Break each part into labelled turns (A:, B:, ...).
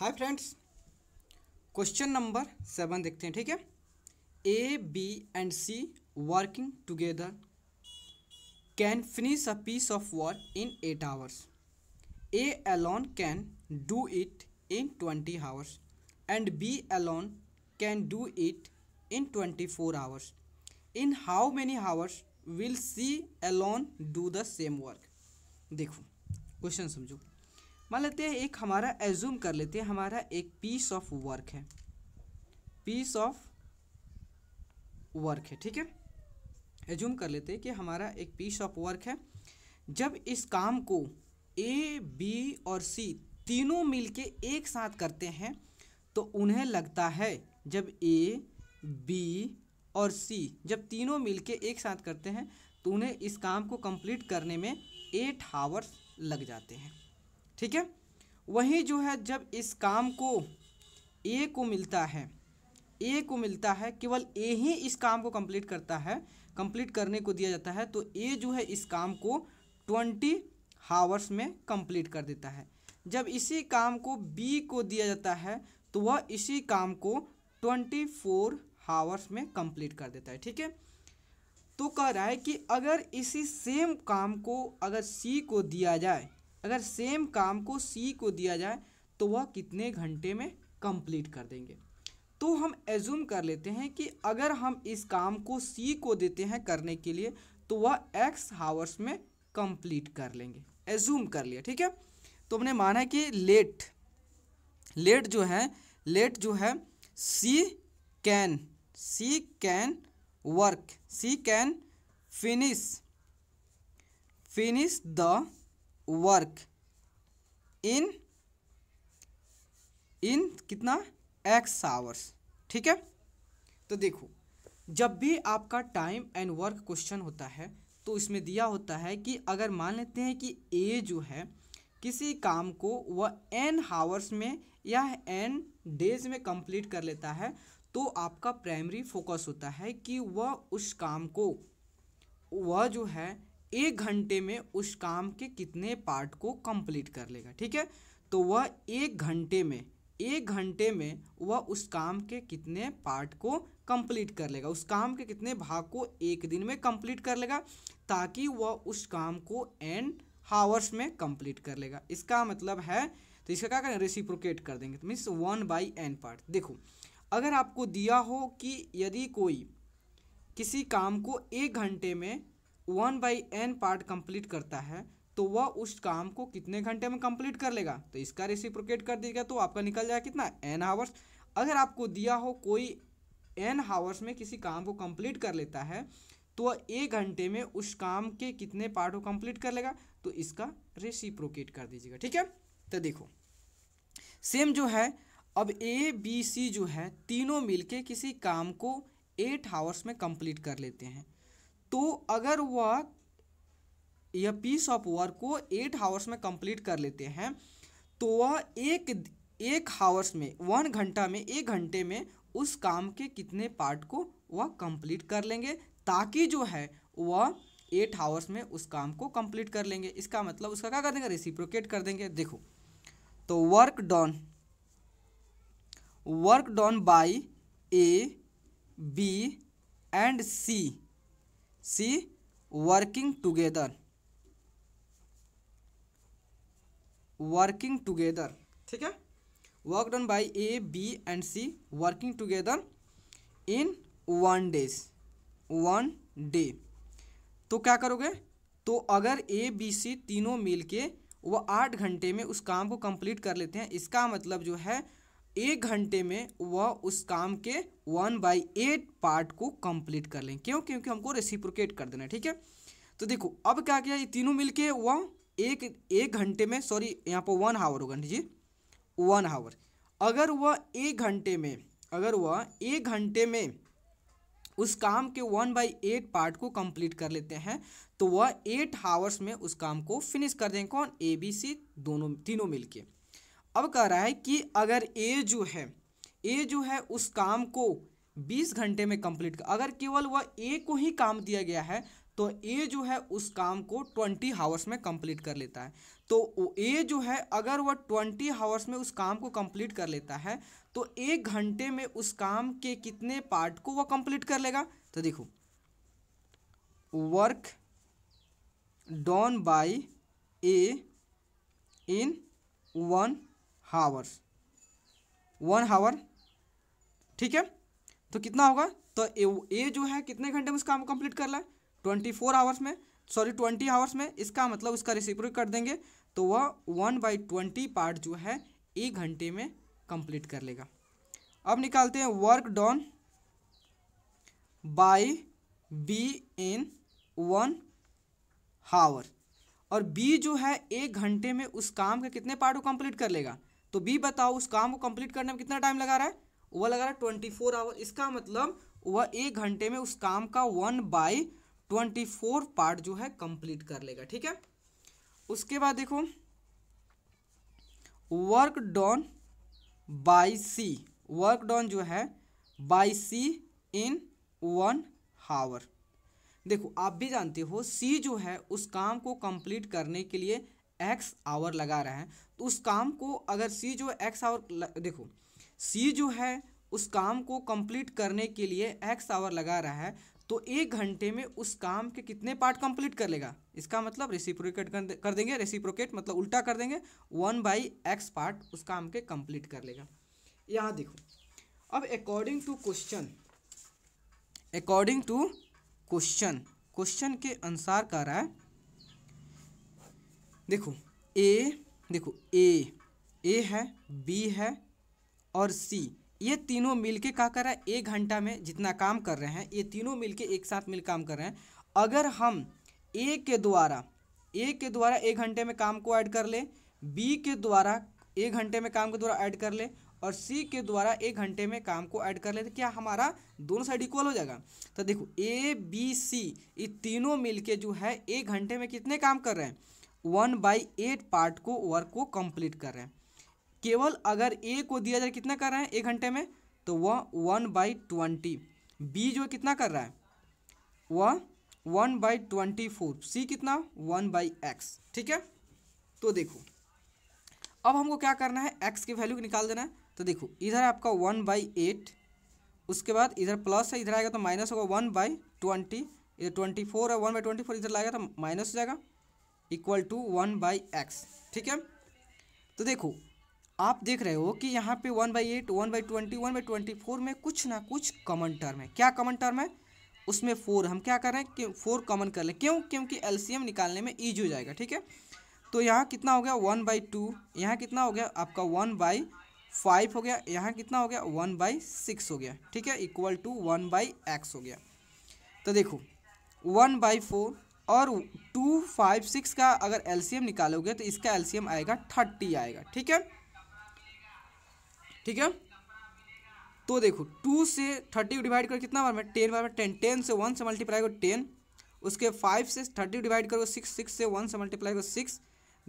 A: हाय friends question number seven देखते हैं ठीक है A B and C working together can finish a piece of work in eight hours A alone can do it in twenty hours and B alone can do it in twenty four hours in how many hours will C alone do the same work देखो question समझो मान लेते हैं एक हमारा assume कर लेते हैं हमारा एक पीस ऑफ वर्क है पीस ऑफ वर्क है ठीक है एज्यूम कर लेते हैं कि हमारा एक पीस ऑफ वर्क है जब इस काम को ए बी और सी तीनों मिलके एक साथ करते हैं तो उन्हें लगता है जब ए बी और सी जब तीनों मिलके एक साथ करते हैं तो उन्हें इस काम को कंप्लीट करने में एट आवर्स लग जाते हैं ठीक है वहीं जो है जब इस काम को ए को मिलता है ए को मिलता है केवल ए ही इस काम को कंप्लीट करता है कंप्लीट करने को दिया जाता है तो ए जो है इस काम को ट्वेंटी हावर्स में कंप्लीट कर देता है जब इसी काम को बी को दिया जाता है तो वह इसी काम को ट्वेंटी फोर हावर्स में कंप्लीट कर देता है ठीक है तो कह रहा है कि अगर इसी सेम काम को अगर सी को दिया जाए अगर सेम काम को सी को दिया जाए तो वह कितने घंटे में कंप्लीट कर देंगे तो हम एज्यूम कर लेते हैं कि अगर हम इस काम को सी को देते हैं करने के लिए तो वह एक्स हावर्स में कंप्लीट कर लेंगे एज्यूम कर लिया ठीक है तो हमने माना कि लेट लेट जो है लेट जो है C can C can work C can finish finish the work in in कितना एक्स आवर्स ठीक है तो देखो जब भी आपका टाइम एंड वर्क क्वेश्चन होता है तो इसमें दिया होता है कि अगर मान लेते हैं कि ए जो है किसी काम को वह एन हावर्स में या एन डेज में कंप्लीट कर लेता है तो आपका प्राइमरी फोकस होता है कि वह उस काम को वह जो है एक घंटे में उस काम के कितने पार्ट को कंप्लीट कर लेगा ठीक है तो वह एक घंटे में एक घंटे में वह उस काम के कितने पार्ट को कंप्लीट कर लेगा उस काम के कितने भाग को एक दिन में कंप्लीट कर लेगा ताकि वह उस काम को एन हावर्स में कंप्लीट कर लेगा इसका मतलब है तो इसका क्या करें रेसिप्रोकेट कर देंगे तो means one by N part देखो अगर आपको दिया हो कि यदि कोई किसी काम को एक घंटे में one by N part complete करता है तो वह उस काम को कितने घंटे में कंप्लीट कर लेगा तो इसका रेसिप्रोकेट कर देगा तो आपका निकल जाएगा कितना एन हावर्स अगर आपको दिया हो कोई एन हावर्स में किसी काम को कंप्लीट कर लेता है तो वह एक घंटे में उस काम के कितने पार्ट को कंप्लीट कर लेगा तो इसका रेसिप्रोकेट कर दीजिएगा ठीक है तो देखो सेम जो है अब ए बी सी जो है तीनों मिलके किसी काम को एट हावर्स में कंप्लीट कर लेते हैं तो अगर वह यह पीस ऑफ वर्क को एट हावर्स में कंप्लीट कर लेते हैं तो वह एक एक हावर्स में वन घंटा में एक घंटे में उस काम के कितने पार्ट को वह कंप्लीट कर लेंगे ताकि जो है वह एट हावर्स में उस काम को कंप्लीट कर लेंगे इसका मतलब उसका क्या कर देंगे रेसिप्रोकेट कर देंगे देखो तो work done work done by A B and C C working together working together ठीक है work done by A B and C working together in one days one day तो क्या करोगे तो अगर ए बी सी तीनों मिल के वह आठ घंटे में उस काम को कंप्लीट कर लेते हैं इसका मतलब जो है एक घंटे में वह उस काम के वन बाई एट पार्ट को कंप्लीट कर लें क्यों क्योंकि हमको रेसिप्रोकेट कर देना है ठीक है तो देखो अब क्या किया ये तीनों मिलके वह एक एक घंटे में सॉरी यहाँ पर वन हावर होगा जी वन हावर अगर वह एक घंटे में अगर वह एक घंटे में उस काम के वन बाई एट पार्ट को कंप्लीट कर लेते हैं तो वह एट हावर्स में उस काम को फिनिश कर देंगे कौन ए बी सी दोनों तीनों मिलके अब कह रहा है कि अगर ए जो है ए जो है उस काम को बीस घंटे में कंप्लीट अगर केवल वह ए को ही काम दिया गया है तो ए जो है उस काम को ट्वेंटी हावर्स में कंप्लीट कर लेता है तो ए जो है अगर वह ट्वेंटी हावर्स में उस काम को कंप्लीट कर लेता है तो एक घंटे में उस काम के कितने पार्ट को वह कंप्लीट कर लेगा तो देखो work done by A in one hours one hour ठीक है तो कितना होगा तो ए जो है कितने घंटे में काम को कंप्लीट कर ला ट्वेंटी फोर आवर्स में सॉरी ट्वेंटी आवर्स में इसका मतलब उसका रिसिप्रोक कर देंगे तो वह वन बाई ट्वेंटी पार्ट जो है एक घंटे में कंप्लीट कर लेगा अब निकालते हैं work done by B in one hour और बी जो है एक घंटे में उस काम के कितने पार्ट को कंप्लीट कर लेगा तो बी बताओ उस काम को कंप्लीट करने में कितना टाइम लगा रहा है वह लगा रहा है ट्वेंटी फोर आवर इसका मतलब वह एक घंटे में उस काम का one by twenty four part जो है कंप्लीट कर लेगा ठीक है उसके बाद देखो work done by C work done जो है बाई सी इन वन हावर देखो आप भी जानते हो सी जो है उस काम को कंप्लीट करने के लिए एक्स आवर लगा रहे हैं तो उस काम को अगर सी जो एक्स आवर देखो सी जो है उस काम को कंप्लीट करने के लिए एक्स आवर लगा रहा है तो एक घंटे में उस काम के कितने पार्ट कंप्लीट कर लेगा इसका मतलब रेसिप्रोकेट कर देंगे रेसिप्रोकेट मतलब उल्टा कर देंगे वन बाई एक्स पार्ट उस काम के कंप्लीट कर लेगा यहाँ देखो अब according to question according to question question के अनुसार कह रहा है देखो ए देखो ए ए है बी है और सी ये तीनों मिलके क्या कर रहा है एक घंटा में जितना काम कर रहे हैं ये तीनों मिलके एक साथ मिल काम कर रहे हैं अगर हम ए के द्वारा ए के द्वारा एक घंटे में काम को ऐड कर ले बी के द्वारा एक घंटे में काम के द्वारा ऐड कर ले और सी के द्वारा एक घंटे में काम को ऐड कर ले तो क्या हमारा दोनों साइड इक्वल हो जाएगा तो देखो ए बी सी ये तीनों मिलके जो है एक घंटे में कितने काम कर रहे हैं वन बाई एट पार्ट को वर्क को कंप्लीट कर रहे हैं केवल अगर ए को दिया जाए कितना कर रहे हैं एक घंटे में तो वह वन बाई ट्वेंटी बी जो कितना कर रहा है वह one by twenty four C कितना वन बाई एक्स ठीक है तो देखो अब हमको क्या करना है एक्स की वैल्यू निकाल देना है तो देखो इधर है आपका वन बाई एट उसके बाद इधर प्लस है इधर आएगा तो माइनस होगा वन बाई ट्वेंटी इधर ट्वेंटी फोर है वन बाई ट्वेंटी फोर इधर लाएगा तो माइनस हो जाएगा equal to one by x ठीक है तो देखो आप देख रहे हो कि यहाँ पे one by eight one by twenty one by twenty four में कुछ ना कुछ कॉमन टर्म है क्या कॉमन टर्म है उसमें फोर हम क्या कर रहे हैं कि फोर कॉमन कर लें क्यों क्योंकि एलसीएम निकालने में ईजी हो जाएगा ठीक है तो यहाँ कितना हो गया वन बाई टू यहाँ कितना हो गया आपका वन बाई फाइव हो गया यहाँ कितना हो गया वन बाई सिक्स हो गया ठीक है equal to one by x हो गया तो देखो वन बाई फोर और टू फाइव सिक्स का अगर एलसीएम निकालोगे तो इसका एलसीएम आएगा थर्टी आएगा ठीक है ठीक है तो देखो टू से थर्टी को डिवाइड करो कितना बार में टेन बार में टेन टेन से वन से मल्टीप्लाई करो टेन उसके फाइव से थर्टी डिवाइड करो सिक्स सिक्स से वन से मल्टीप्लाई करो सिक्स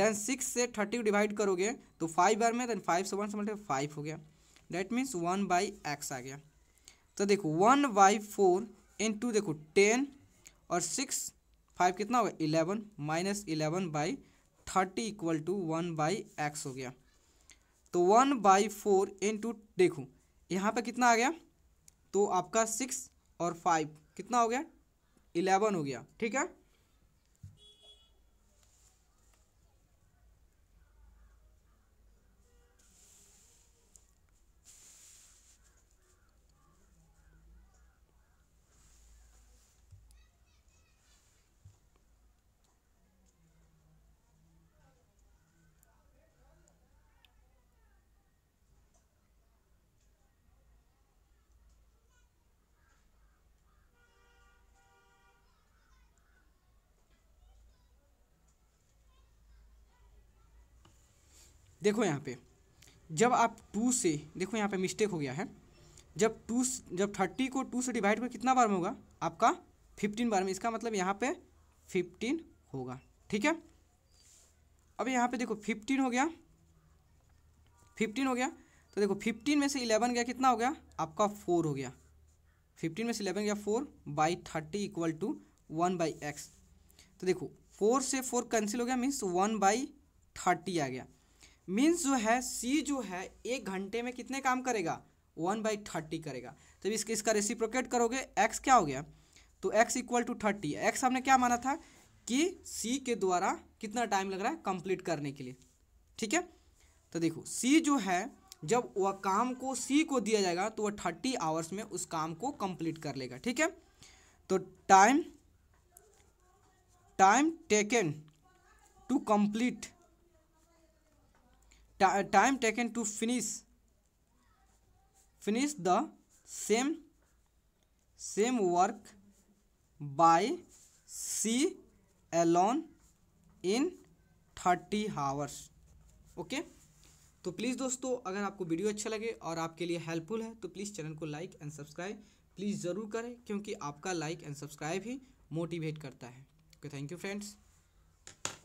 A: देन सिक्स से थर्टी को डिवाइड करोगे तो फाइव बार में देन फाइव से वन से मल्टीप्लाई फाइव हो गया that means one by x आ गया तो देखो वन बाई फोर टू देखो टेन और सिक्स फाइव कितना होगा eleven minus eleven by thirty equal to one by x हो गया तो one by four into देखो यहाँ पर कितना आ गया तो आपका सिक्स और फाइव कितना हो गया इलेवन हो गया ठीक है देखो यहाँ पे जब आप टू से देखो यहाँ पे मिस्टेक हो गया है जब टू जब थर्टी को टू से डिवाइड कर कितना बार में होगा आपका फिफ्टीन बार में इसका मतलब यहाँ पे फिफ्टीन होगा ठीक है अब यहाँ पे देखो फिफ्टीन हो गया फिफ्टीन हो गया तो देखो फिफ्टीन में से इलेवन गया कितना हो गया आपका फोर हो गया फिफ्टीन में से इलेवन गया four by thirty equal to one by x तो देखो फोर से फोर कैंसिल हो गया मीन्स वन बाई थर्टी आ गया मीन्स जो है सी जो है एक घंटे में कितने काम करेगा वन बाई थर्टी करेगा तो इस, इसका रेसिप्रोकेट करोगे एक्स क्या हो गया तो x equal to thirty x हमने क्या माना था कि सी के द्वारा कितना टाइम लग रहा है कंप्लीट करने के लिए ठीक है तो देखो सी जो है जब वह काम को सी को दिया जाएगा तो वह थर्टी आवर्स में उस काम को कंप्लीट कर लेगा ठीक है तो time time taken to complete time taken to finish finish the same same work by C alone in thirty hours okay तो प्लीज़ दोस्तों अगर आपको वीडियो अच्छा लगे और आपके लिए हेल्पफुल है तो प्लीज़ चैनल को लाइक एंड सब्सक्राइब प्लीज़ ज़रूर करें क्योंकि आपका लाइक एंड सब्सक्राइब ही मोटिवेट करता है ओके थैंक यू फ्रेंड्स